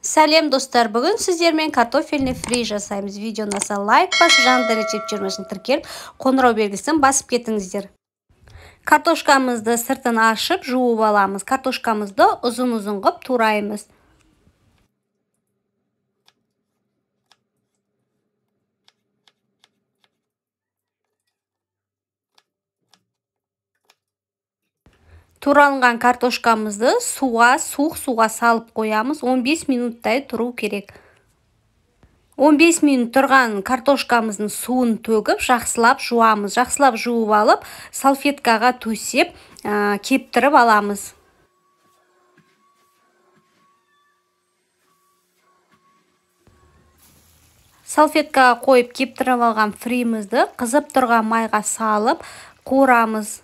сәлем достар бүгін сіздермен картофельный фри жасаймыз видео ұнаса лайк басып жанды рецепт жүрмесін тіркеліп қоңырау белгісін басып кетіңіздер картошкамызды сыртын ашып жуып аламыз картошкамызды ұзын ұзын қылып тураймыз туралған картошкамызды суға суық суға салып қоямыз 15 минуттай тұру керек 15 минут тұрған картошкамыздың суын төгіп жақсылап жуамыз жақсылап жуып алып салфеткаға төсеп ә, кептіріп аламыз салфеткаға қойып кептіріп алған фримізді қызып тұрған майға салып қорамыз.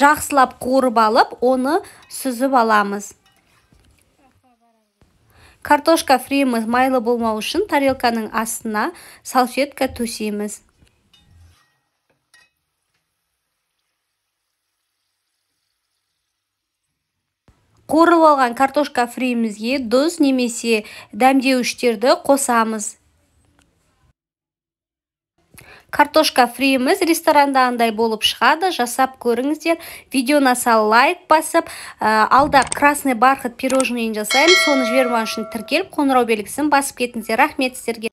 жақсылап қуырып алып оны сүзіп аламыз картошка фриміз майлы болмау үшін тарелканың астына салфетка төсейміз қорып алған картошка фримізге дұз немесе дәмдеуіштерді қосамыз картошка фриіміз андай болып шығады жасап көріңіздер видеона сал лайк басып ә, алда красный бархат пирожныйын жасаймыз соны жібермеу үшін тіркеліп қоңырау белгісін басып кетіңіздер рахмет сіздерге